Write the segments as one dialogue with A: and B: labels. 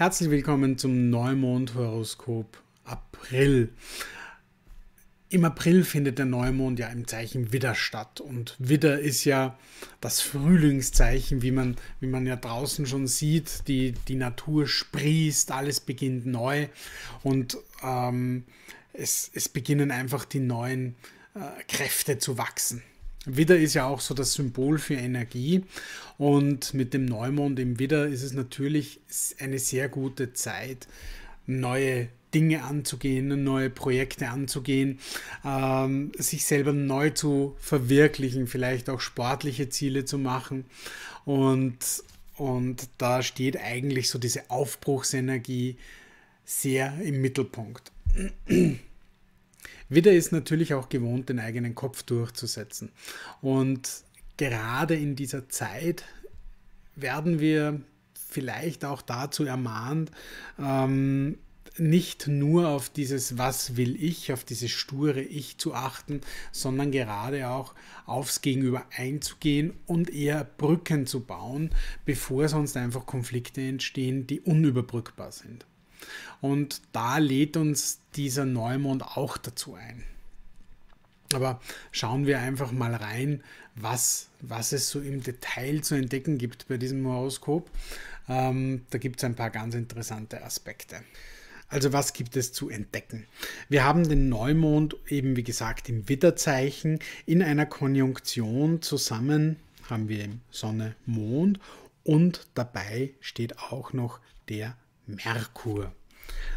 A: Herzlich willkommen zum Neumond-Horoskop April. Im April findet der Neumond ja im Zeichen Widder statt und Widder ist ja das Frühlingszeichen, wie man, wie man ja draußen schon sieht. Die, die Natur sprießt, alles beginnt neu und ähm, es, es beginnen einfach die neuen äh, Kräfte zu wachsen. Widder ist ja auch so das Symbol für Energie und mit dem Neumond im Widder ist es natürlich eine sehr gute Zeit, neue Dinge anzugehen, neue Projekte anzugehen, ähm, sich selber neu zu verwirklichen, vielleicht auch sportliche Ziele zu machen und, und da steht eigentlich so diese Aufbruchsenergie sehr im Mittelpunkt. Widder ist natürlich auch gewohnt, den eigenen Kopf durchzusetzen. Und gerade in dieser Zeit werden wir vielleicht auch dazu ermahnt, ähm, nicht nur auf dieses Was will ich, auf dieses sture Ich zu achten, sondern gerade auch aufs Gegenüber einzugehen und eher Brücken zu bauen, bevor sonst einfach Konflikte entstehen, die unüberbrückbar sind. Und da lädt uns dieser Neumond auch dazu ein. Aber schauen wir einfach mal rein, was, was es so im Detail zu entdecken gibt bei diesem Horoskop. Ähm, da gibt es ein paar ganz interessante Aspekte. Also was gibt es zu entdecken? Wir haben den Neumond eben wie gesagt im Widderzeichen in einer Konjunktion zusammen haben wir Sonne, Mond und dabei steht auch noch der Merkur.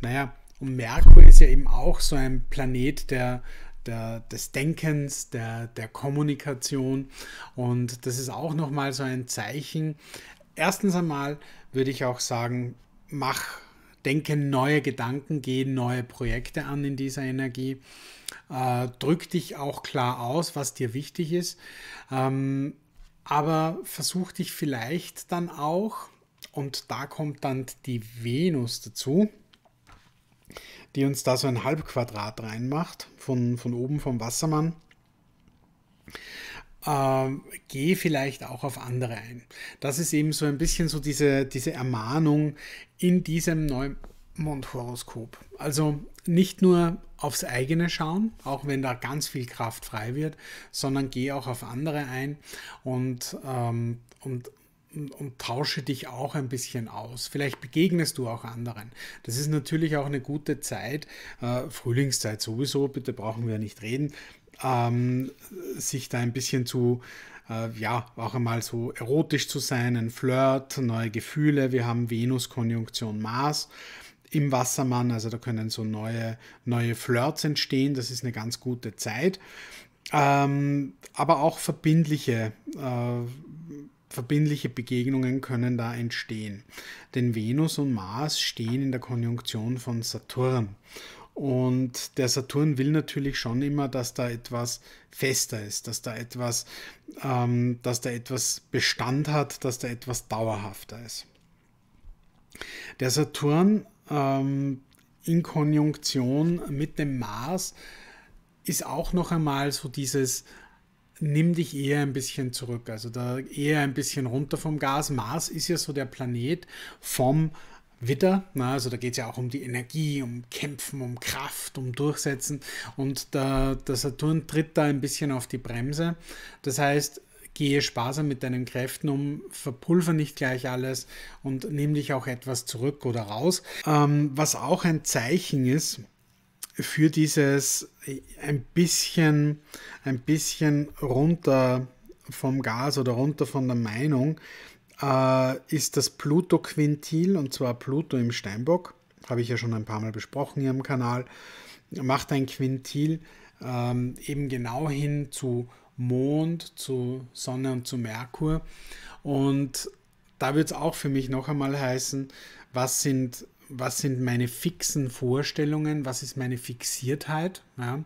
A: Naja, und Merkur ist ja eben auch so ein Planet der, der, des Denkens, der, der Kommunikation. Und das ist auch nochmal so ein Zeichen. Erstens einmal würde ich auch sagen, mach, denke neue Gedanken, gehe neue Projekte an in dieser Energie. Äh, drück dich auch klar aus, was dir wichtig ist. Ähm, aber versuch dich vielleicht dann auch und da kommt dann die Venus dazu, die uns da so ein Halbquadrat reinmacht, von, von oben vom Wassermann. Ähm, geh vielleicht auch auf andere ein. Das ist eben so ein bisschen so diese, diese Ermahnung in diesem Neumondhoroskop. Also nicht nur aufs eigene schauen, auch wenn da ganz viel Kraft frei wird, sondern geh auch auf andere ein und, ähm, und und tausche dich auch ein bisschen aus. Vielleicht begegnest du auch anderen. Das ist natürlich auch eine gute Zeit, äh, Frühlingszeit sowieso, bitte brauchen wir nicht reden, ähm, sich da ein bisschen zu äh, ja, auch einmal so erotisch zu sein, ein Flirt, neue Gefühle. Wir haben Venus-Konjunktion Mars im Wassermann, also da können so neue, neue Flirts entstehen. Das ist eine ganz gute Zeit. Ähm, aber auch verbindliche äh, verbindliche Begegnungen können da entstehen. Denn Venus und Mars stehen in der Konjunktion von Saturn. Und der Saturn will natürlich schon immer, dass da etwas fester ist, dass da etwas, ähm, dass da etwas Bestand hat, dass da etwas dauerhafter ist. Der Saturn ähm, in Konjunktion mit dem Mars ist auch noch einmal so dieses nimm dich eher ein bisschen zurück, also da eher ein bisschen runter vom Gas. Mars ist ja so der Planet vom Witter, na, ne? also da geht es ja auch um die Energie, um Kämpfen, um Kraft, um Durchsetzen und da, der Saturn tritt da ein bisschen auf die Bremse. Das heißt, gehe sparsam mit deinen Kräften um, verpulver nicht gleich alles und nimm dich auch etwas zurück oder raus. Ähm, was auch ein Zeichen ist, für dieses ein bisschen, ein bisschen runter vom Gas oder runter von der Meinung äh, ist das Pluto-Quintil und zwar Pluto im Steinbock. Habe ich ja schon ein paar Mal besprochen hier im Kanal. Macht ein Quintil ähm, eben genau hin zu Mond, zu Sonne und zu Merkur. Und da wird es auch für mich noch einmal heißen, was sind was sind meine fixen Vorstellungen, was ist meine Fixiertheit ja?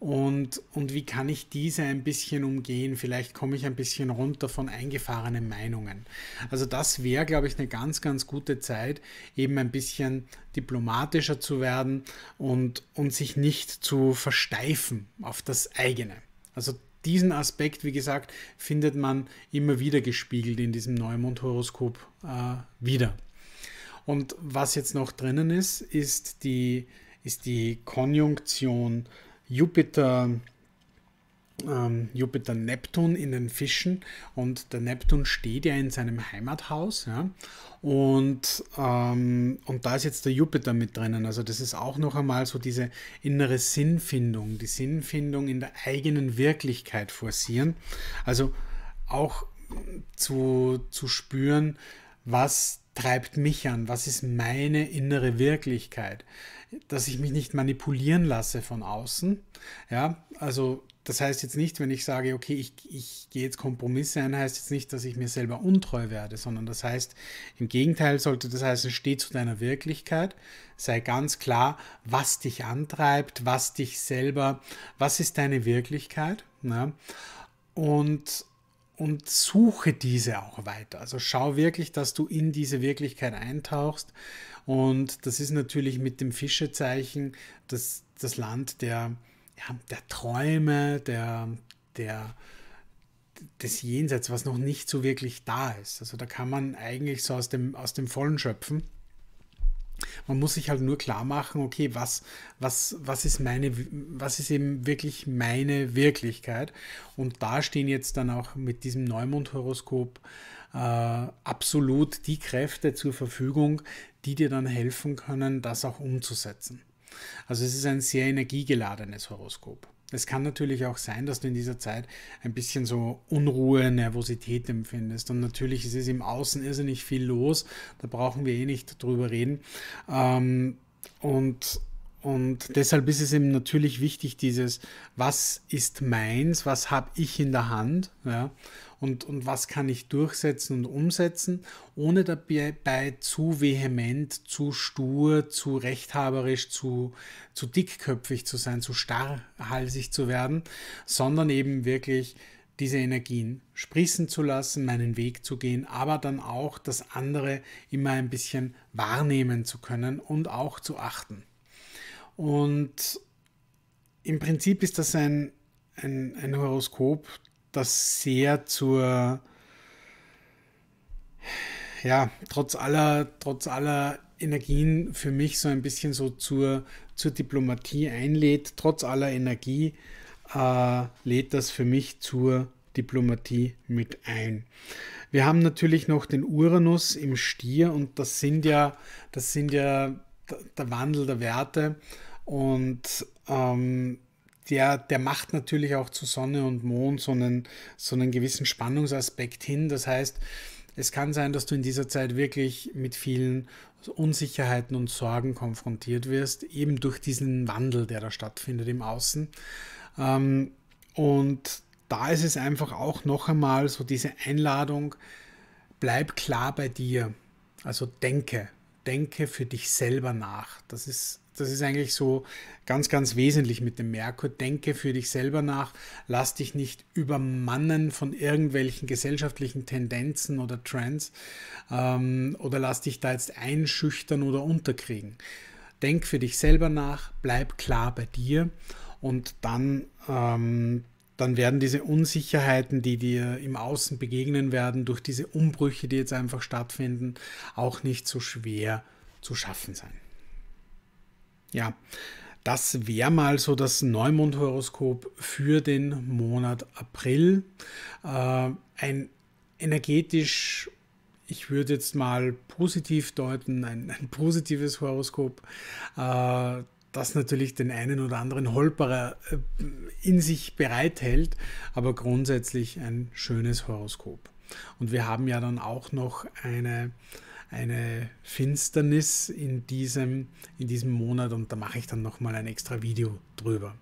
A: und, und wie kann ich diese ein bisschen umgehen. Vielleicht komme ich ein bisschen runter von eingefahrenen Meinungen. Also das wäre, glaube ich, eine ganz, ganz gute Zeit, eben ein bisschen diplomatischer zu werden und, und sich nicht zu versteifen auf das eigene. Also diesen Aspekt, wie gesagt, findet man immer wieder gespiegelt in diesem Neumond-Horoskop äh, wieder. Und was jetzt noch drinnen ist, ist die, ist die Konjunktion Jupiter. Ähm, Jupiter-Neptun in den Fischen und der Neptun steht ja in seinem Heimathaus ja? und, ähm, und da ist jetzt der Jupiter mit drinnen. Also das ist auch noch einmal so diese innere Sinnfindung, die Sinnfindung in der eigenen Wirklichkeit forcieren. Also auch zu, zu spüren, was treibt mich an? Was ist meine innere Wirklichkeit? Dass ich mich nicht manipulieren lasse von außen. Ja, also das heißt jetzt nicht, wenn ich sage, okay, ich, ich gehe jetzt Kompromisse ein, heißt jetzt nicht, dass ich mir selber untreu werde, sondern das heißt, im Gegenteil sollte das heißen, steh zu deiner Wirklichkeit, sei ganz klar, was dich antreibt, was dich selber, was ist deine Wirklichkeit. Ne? Und und suche diese auch weiter. Also schau wirklich, dass du in diese Wirklichkeit eintauchst. Und das ist natürlich mit dem Fischezeichen das, das Land der, ja, der Träume, der, der, des Jenseits, was noch nicht so wirklich da ist. Also da kann man eigentlich so aus dem, aus dem Vollen schöpfen. Man muss sich halt nur klar machen, okay, was, was, was ist meine, was ist eben wirklich meine Wirklichkeit? Und da stehen jetzt dann auch mit diesem Neumond-Horoskop äh, absolut die Kräfte zur Verfügung, die dir dann helfen können, das auch umzusetzen. Also es ist ein sehr energiegeladenes Horoskop. Es kann natürlich auch sein, dass du in dieser Zeit ein bisschen so Unruhe, Nervosität empfindest. Und natürlich ist es im Außen irrsinnig viel los. Da brauchen wir eh nicht drüber reden. Ähm, und und deshalb ist es eben natürlich wichtig, dieses, was ist meins, was habe ich in der Hand ja, und, und was kann ich durchsetzen und umsetzen, ohne dabei zu vehement, zu stur, zu rechthaberisch, zu, zu dickköpfig zu sein, zu starrhalsig zu werden, sondern eben wirklich diese Energien sprießen zu lassen, meinen Weg zu gehen, aber dann auch das andere immer ein bisschen wahrnehmen zu können und auch zu achten. Und im Prinzip ist das ein, ein, ein Horoskop, das sehr zur, ja, trotz aller, trotz aller Energien für mich so ein bisschen so zur, zur Diplomatie einlädt. Trotz aller Energie äh, lädt das für mich zur Diplomatie mit ein. Wir haben natürlich noch den Uranus im Stier und das sind ja, das sind ja der Wandel der Werte und ähm, der, der macht natürlich auch zu Sonne und Mond so einen, so einen gewissen Spannungsaspekt hin. Das heißt, es kann sein, dass du in dieser Zeit wirklich mit vielen Unsicherheiten und Sorgen konfrontiert wirst, eben durch diesen Wandel, der da stattfindet im Außen. Ähm, und da ist es einfach auch noch einmal so diese Einladung, bleib klar bei dir. Also denke, denke für dich selber nach. Das ist, das ist eigentlich so ganz, ganz wesentlich mit dem Merkur. Denke für dich selber nach, lass dich nicht übermannen von irgendwelchen gesellschaftlichen Tendenzen oder Trends ähm, oder lass dich da jetzt einschüchtern oder unterkriegen. Denk für dich selber nach, bleib klar bei dir und dann ähm, dann werden diese Unsicherheiten, die dir im Außen begegnen werden, durch diese Umbrüche, die jetzt einfach stattfinden, auch nicht so schwer zu schaffen sein. Ja, das wäre mal so das Neumond-Horoskop für den Monat April. Äh, ein energetisch, ich würde jetzt mal positiv deuten, ein, ein positives Horoskop. Äh, das natürlich den einen oder anderen Holperer äh, in sich bereithält, aber grundsätzlich ein schönes Horoskop. Und wir haben ja dann auch noch eine, eine Finsternis in diesem, in diesem Monat und da mache ich dann nochmal ein extra Video drüber.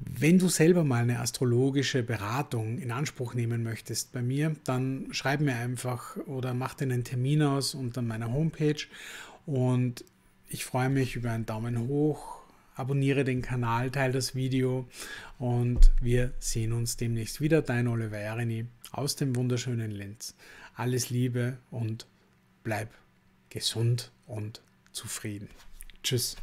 A: Wenn du selber mal eine astrologische Beratung in Anspruch nehmen möchtest bei mir, dann schreib mir einfach oder mach dir einen Termin aus unter meiner Homepage und ich freue mich über einen Daumen hoch, abonniere den Kanal, teile das Video und wir sehen uns demnächst wieder. Dein Oliver Erini aus dem wunderschönen Linz. Alles Liebe und bleib gesund und zufrieden. Tschüss.